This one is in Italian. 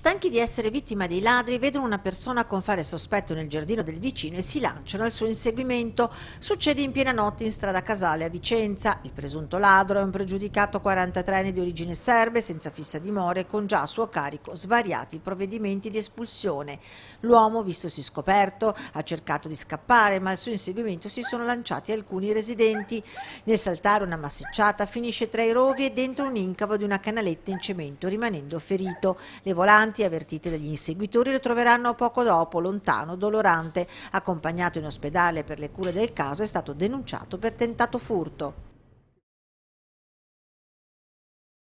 Stanchi di essere vittima dei ladri, vedono una persona con fare sospetto nel giardino del vicino e si lanciano al suo inseguimento. Succede in piena notte in strada Casale a Vicenza. Il presunto ladro è un pregiudicato 43 anni di origine serbe, senza fissa dimora e con già a suo carico svariati provvedimenti di espulsione. L'uomo, vistosi scoperto, ha cercato di scappare, ma al suo inseguimento si sono lanciati alcuni residenti. Nel saltare una massicciata finisce tra i rovi e dentro un incavo di una canaletta in cemento, rimanendo ferito. Le volanti pesanti avvertiti dagli inseguitori lo troveranno poco dopo, lontano, dolorante. Accompagnato in ospedale per le cure del caso è stato denunciato per tentato furto.